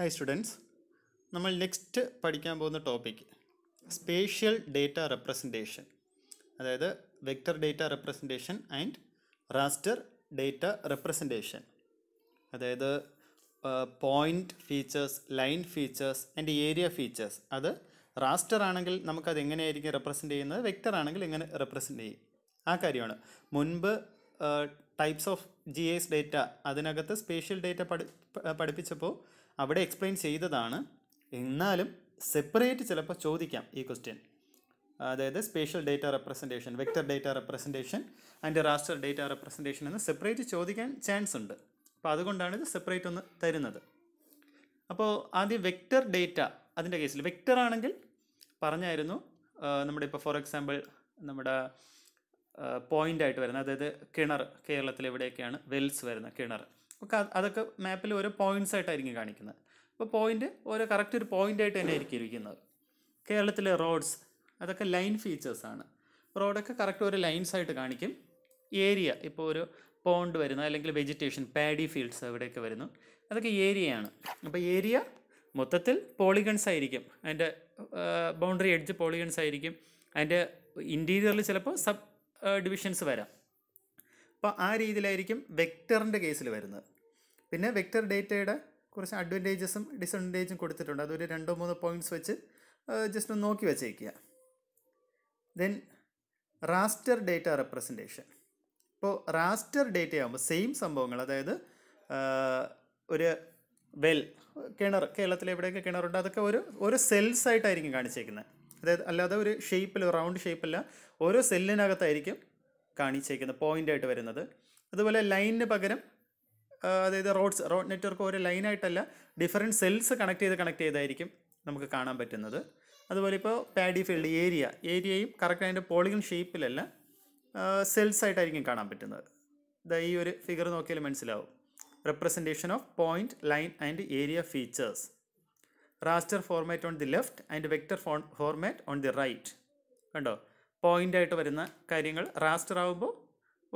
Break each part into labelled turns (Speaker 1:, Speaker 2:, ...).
Speaker 1: hi students നമ്മൾ next പഠിക്കാൻ പോകുന്ന ടോപ്പിക്ക് സ്പേഷ്യൽ ഡേറ്റ റെപ്രസെൻറ്റേഷൻ അതായത് vector data representation and raster data representation അതായത് point features line features and area features അത് raster ആണെങ്കിൽ നമുക്കത് എങ്ങനെയായിരിക്കും റെപ്രസെൻ്റ് ചെയ്യുന്നത് വെക്റ്റർ ആണെങ്കിൽ എങ്ങനെ റെപ്രസെൻ്റ് ചെയ്യും ആ കാര്യമാണ് മുൻപ് types of G S data അതിനകത്ത് സ്പേഷ്യൽ ഡേറ്റ പഠി പഠിപ്പിച്ചപ്പോൾ അവിടെ എക്സ്പ്ലെയിൻ ചെയ്തതാണ് എന്നാലും സെപ്പറേറ്റ് ചിലപ്പോൾ ചോദിക്കാം ഈ ക്വസ്റ്റ്യൻ അതായത് spatial data representation vector data representation and raster data representation എന്ന് സെപ്പറേറ്റ് ചോദിക്കാൻ ചാൻസ് ഉണ്ട് അപ്പോൾ അതുകൊണ്ടാണ് ഇത് സെപ്പറേറ്റ് ഒന്ന് തരുന്നത് അപ്പോൾ ആദ്യം വെക്റ്റർ ഡേറ്റ അതിൻ്റെ കേസിൽ വെക്റ്റർ ആണെങ്കിൽ പറഞ്ഞായിരുന്നു നമ്മുടെ ഇപ്പോൾ ഫോർ എക്സാമ്പിൾ നമ്മുടെ ആയിട്ട് വരുന്നത് അതായത് കിണർ കേരളത്തിൽ എവിടെയൊക്കെയാണ് വെൽസ് വരുന്ന കിണർ ഒക്കെ അതൊക്കെ മാപ്പിൽ ഓരോ പോയിന്റ്സ് ആയിട്ടായിരിക്കും കാണിക്കുന്നത് അപ്പോൾ പോയിന്റ് ഓരോ കറക്റ്റ് ഒരു പോയിന്റ് ആയിട്ട് തന്നെ ആയിരിക്കും ഇരിക്കുന്നത് കേരളത്തിലെ റോഡ്സ് അതൊക്കെ ലൈൻ ഫീച്ചേഴ്സ് ആണ് റോഡൊക്കെ കറക്റ്റ് ഒരു ലൈൻസ് ആയിട്ട് കാണിക്കും ഏരിയ ഇപ്പോൾ ഒരു പോണ്ട് വരുന്നു അല്ലെങ്കിൽ വെജിറ്റേഷൻ പാഡി ഫീൽഡ്സ് അവിടെയൊക്കെ വരുന്നു അതൊക്കെ ഏരിയയാണ് അപ്പോൾ ഏരിയ മൊത്തത്തിൽ പോളിഗൺസ് ആയിരിക്കും അതിൻ്റെ ബൗണ്ടറി എഡ്ജ് പോളിഗൺസ് ആയിരിക്കും അതിൻ്റെ ഇൻറ്റീരിയറിൽ ചിലപ്പോൾ സബ് ഡിവിഷൻസ് വരാം അപ്പോൾ ആ രീതിയിലായിരിക്കും വെക്ടറിൻ്റെ കേസിൽ വരുന്നത് പിന്നെ വെക്റ്റർ ഡേറ്റയുടെ കുറച്ച് അഡ്വാൻറ്റേജസും ഡിസഡ്വാൻറ്റേജും കൊടുത്തിട്ടുണ്ട് അതൊരു രണ്ടോ മൂന്നോ പോയിൻറ്റ്സ് വെച്ച് ജസ്റ്റ് ഒന്ന് നോക്കി വെച്ചേക്കുക ദെൻ റാസ്റ്റർ ഡേറ്റ റെപ്രസെൻറ്റേഷൻ ഇപ്പോൾ റാസ്റ്റർ ഡേറ്റ ആകുമ്പോൾ സെയിം സംഭവങ്ങൾ അതായത് ഒരു വെൽ കിണർ കേരളത്തിൽ എവിടെയൊക്കെ കിണറുണ്ട് അതൊക്കെ ഒരു ഓരോ സെൽസ് ആയിട്ടായിരിക്കും കാണിച്ചേക്കുന്നത് അതായത് അല്ലാതെ ഒരു ഷേപ്പിൽ റൗണ്ട് ഷേപ്പല്ല ഓരോ സെല്ലിനകത്തായിരിക്കും കാണിച്ചേക്കുന്നത് പോയിൻ്റായിട്ട് വരുന്നത് അതുപോലെ ലൈനിന് പകരം അതായത് റോഡ്സ് റോഡ് നെറ്റ്വർക്ക് ഒരു ലൈനായിട്ടല്ല ഡിഫറെൻറ്റ് സെൽസ് കണക്ട് ചെയ്ത് കണക്ട് ചെയ്തായിരിക്കും നമുക്ക് കാണാൻ പറ്റുന്നത് അതുപോലെ ഇപ്പോൾ പാഡി ഫീൽഡ് ഏരിയ ഏരിയയും കറക്റ്റ് അതിൻ്റെ പോളിഗൺ ഷേപ്പിലല്ല സെൽസ് ആയിട്ടായിരിക്കും കാണാൻ പറ്റുന്നത് ഇതാ ഈ ഒരു ഫിഗർ നോക്കിയാൽ മനസ്സിലാവും representation of point line and area features raster format on the left and vector phone format on the right കണ്ടോ പോയിൻ്റായിട്ട് വരുന്ന കാര്യങ്ങൾ റാസ്റ്റർ ആകുമ്പോൾ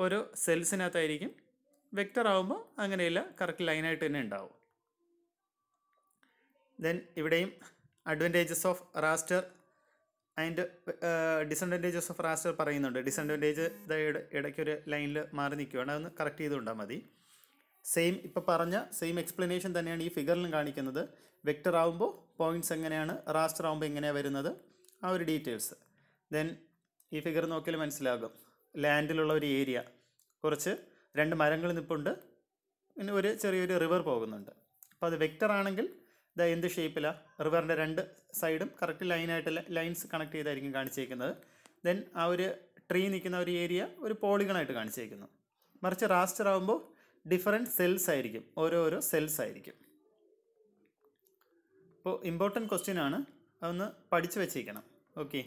Speaker 1: ഓരോ സെൽസിനകത്തായിരിക്കും വെക്റ്റർ ആവുമ്പോൾ അങ്ങനെയല്ല കറക്റ്റ് ലൈനായിട്ട് തന്നെ ഉണ്ടാവും ദെൻ ഇവിടെയും അഡ്വാൻറ്റേജസ് ഓഫ് റാസ്റ്റർ അതിൻ്റെ ഡിസഡ്വാൻറ്റേജസ് ഓഫ് റാസ്റ്റർ പറയുന്നുണ്ട് ഡിസഡ്വാൻറ്റേജ് ഇടയ്ക്കൊരു ലൈനിൽ മാറി നിൽക്കുകയാണ് അതൊന്ന് കറക്റ്റ് ചെയ്തുകൊണ്ടാൽ മതി സെയിം ഇപ്പോൾ പറഞ്ഞ സെയിം എക്സ്പ്ലനേഷൻ തന്നെയാണ് ഈ ഫിഗറിലും കാണിക്കുന്നത് വെക്റ്റർ ആവുമ്പോൾ പോയിൻറ്റ്സ് എങ്ങനെയാണ് റാസ്റ്റർ ആവുമ്പോൾ എങ്ങനെയാണ് വരുന്നത് ആ ഒരു ഡീറ്റെയിൽസ് ദെൻ ഈ ഫിഗർ നോക്കിയാൽ മനസ്സിലാകും ലാൻഡിലുള്ള ഒരു ഏരിയ കുറച്ച് രണ്ട് മരങ്ങൾ നിൽപ്പുണ്ട് പിന്നെ ഒരു ചെറിയൊരു റിവർ പോകുന്നുണ്ട് അപ്പോൾ അത് വെക്റ്റർ ആണെങ്കിൽ ഇത് എന്ത് ഷേപ്പിലാണ് റിവറിൻ്റെ രണ്ട് സൈഡും കറക്റ്റ് ലൈനായിട്ട് ലൈൻസ് കണക്ട് ചെയ്തായിരിക്കും കാണിച്ചേക്കുന്നത് ദെൻ ആ ഒരു ട്രീ നിൽക്കുന്ന ഒരു ഏരിയ ഒരു പോളിഗണായിട്ട് കാണിച്ചേക്കുന്നു മറിച്ച് റാസ്റ്റർ ആകുമ്പോൾ ഡിഫറെൻറ്റ് സെൽസ് ആയിരിക്കും ഓരോരോ സെൽസ് ആയിരിക്കും അപ്പോൾ ഇമ്പോർട്ടൻറ്റ് ക്വസ്റ്റ്യൻ ആണ് അതൊന്ന് പഠിച്ചു വെച്ചേക്കണം ഓക്കെ